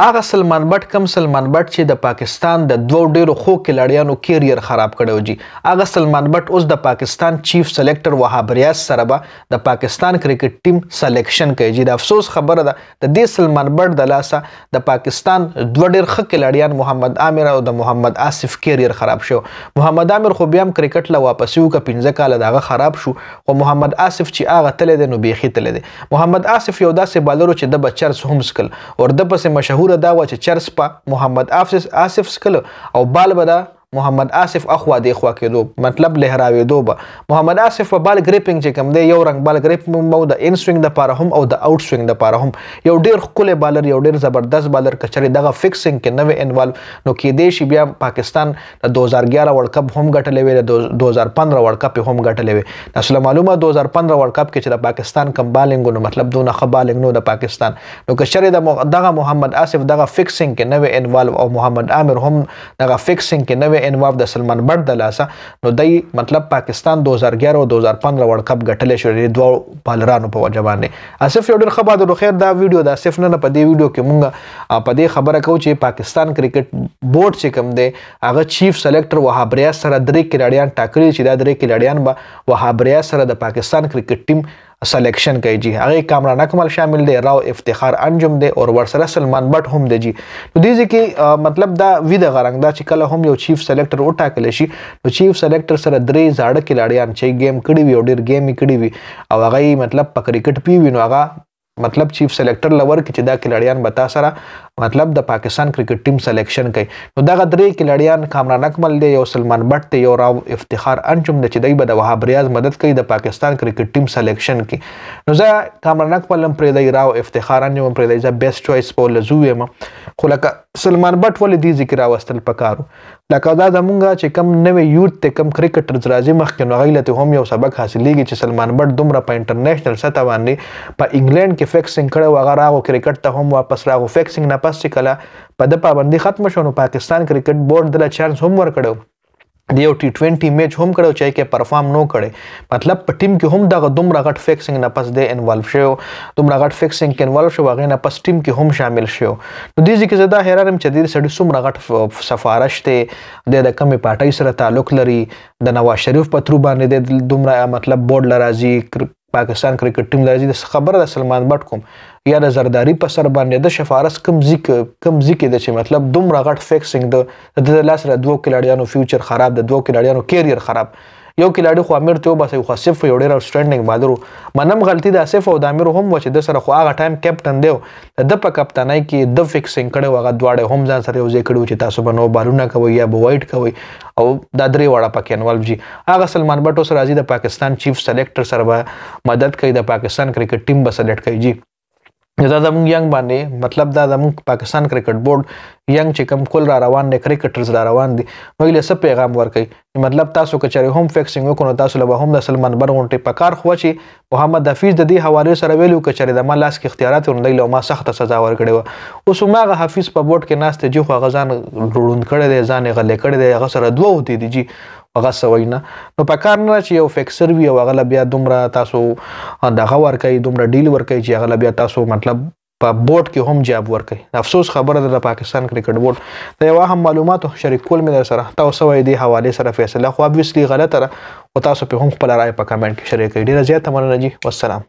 هغه سلمان بټ کم سلمان بټ چې د پاکستان د دوو ډیرو خو کلاړیانو کیریر خراب کړو جی هغه سلمان بټ اوس د پاکستان چیف سلیکټر وهاب ریاض سره به د پاکستان کرکټ ټیم سلیکشن کوي جی د افسوس خبره ده د دې سلمان بټ د لاسه د پاکستان دوه ډیر خو کلاړیان محمد عامر او د محمد آصف کیریر خراب شو محمد عامر خو بیا هم کرکټ له واپسیو ک 15 کال دغه خراب شو خو محمد آصف چې هغه تل د نو بیخي تل دی محمد آصف یو داسې بالر چې د بچر سومسکل او د پسې مشهور دا و چې چرس په محمد آصف آصف سکل او بال به دا محمد آصف اخوا دی خوا کېدو مطلب لهراوېدو به محمد آصف په بال گریپینګ چې کوم دی یو رنګ بال گریپ مو د ان سوینګ د پاره هم او د اوټ سوینګ د پاره هم یو ډیر خپل بالر یو ډیر زبردست بالر کچري دغه فکسینګ کې نوې انوالو نو کې دی شي بیا پاکستان د 2011 ورلد کپ هم ګټلې وې د 2015 ورلد کپ هم ګټلې وې تاسو معلومه 2015 ورلد کپ کې چې د پاکستان کم بالینګ نو مطلب دونه خبالینګ نو د پاکستان نو کچري د دغه محمد آصف دغه فکسینګ کې نوې انوالو او محمد عامر هم دغه فکسینګ کې نوې انواف د سلمان بټ د لاسه نو دای مطلب پاکستان 2011 او 2015 ورلد کپ ګټلې شو لري دوه پالرانو په وجه باندې اسف یو ډېر خبره درو خیر دا ویډیو دا اسف نه په دې ویډیو کې مونږ په دې خبره کو چې پاکستان کرکټ بورډ چې کوم دی هغه چیف سلیکټر وهاب ریاض سره درې کلاډیان ټاکلي چې دا درې کلاډیان به وهاب ریاض سره د پاکستان کرکټ ټیم سلیکشن کوي جی هغه کامران اکمل شامل دی راو افتخار انجم دی او ورسره سلمان بټ هم دی جی نو دې کې مطلب دا وی د غرنګ دا چې کله هم یو چیف سلیکټر وټاکل شي نو چیف سلیکټر سره درې زاړه کلاړیان چې گیم کړی وي او ډیر گیم کړی وي او هغه مطلب په کرکټ پی وي نو هغه مطلب چیف سلیکټر لور کې چې دا کلاړیان بتا سره مطلب د پاکستان کرکټ ټیم سلیکشن کوي نو دغه درې کلړیان کامران اکمل دی یو سلمان بټ دی یو راو افتخار انجم د چدی به د وهاب ریاض مدد کوي د پاکستان کرکټ ټیم سلیکشن کوي نو زه کامران اکمل هم پرې دی راو افتخار انجم پرې دی زه بیسټ چويس بول زو یم خو لکه سلمان بټ ولې دی ذکر راوستل پکارو لکه دا زمونږ چې کم نوې یوت ته کم کرکټر راځي مخکې نو غیلته هم یو سبق حاصلېږي چې سلمان بټ دومره په انټرنیشنل سطح باندې په انګلند کې فکسینګ کړو هغه راغو کرکټ ته هم واپس راغو فکسینګ نه پس چې کله په د پابندي ختم شو نو پاکستان کرکټ بورډ دله چانس هم ورکړو د یو ټي 20 میچ هم کړو چې کې پرفارم نو کړي مطلب په ټیم کې هم دغه دومره غټ فکسینګ نه پس دی انوالو شو دومره غټ فکسینګ کې انوالو شو هغه نه پس ټیم کې هم شامل شو نو دې ځکه زدا حیرانم چې ډیر سړي سومره غټ سفارش ته د کمی پارټي سره تعلق لري د نواز شریف په ترو باندې د دومره مطلب بورډ لرازي پاکستان کرکټ ټیم لري د خبره د سلمان بټ کوم یا د زرداری په سر باندې د شفارس کم زیک کم زیک د چې مطلب دومره غټ فکسینګ د د لاس را دوه کلاډیانو فیوچر خراب د دوه کلاډیانو کیریر خراب یو کلاډي خو امیر ته وباسي خو صف یو ډیر سټینډینګ بالر منم غلطي د صف او د امیر هم و چې د سره خو هغه ټایم کیپټن دی د په کپتانۍ کې د فکسینګ کړي هغه دواړه هم ځان سره یو ځای کړي چې تاسو به نو بالونه کوي یا به وایټ کوي او دا درې وړه پکې انوالو جی هغه سلمان بټو سره راځي د پاکستان چیف سلیکټر سره به مدد کوي د پاکستان کرکټ ټیم به سلیکټ کوي جی دا زموږ ینګ باندې مطلب دا زموږ پاکستان کرکټ بورډ ینګ چې کوم کول را روان دي کرکټرز را روان دي موږ له څه پیغام ورکړي مطلب تاسو که چېرې هم فکسینګ وکړو تاسو له هم د سلمان بر غونټې په کار خو چې محمد حفیظ د دې حواله سره ویلو که چېرې د ما لاس کې اختیارات ورنډي له ما سخت سزا ورکړي وو اوس ما حفیظ په بورډ کې ناست چې خو غزان روړوند کړي دي ځان غلې کړي دي هغه سره دوه وتی دي جی هغه سوي نه نو په کار نه چې یو فکسر وي او هغه بیا دومره تاسو دغه ور کوي دومره ډیل ور کوي چې هغه بیا تاسو مطلب په بورډ کې هم جاب ور کوي افسوس خبره ده د پاکستان کرکټ بورډ دا یو هم معلوماتو شریک کول مې در سره تاسو وای دی حواله سره فیصله خو اوبویسلی غلطه ده او تاسو په هم خپل رائے په کمنټ کې شریک کړئ ډیره زیاته مننه جی والسلام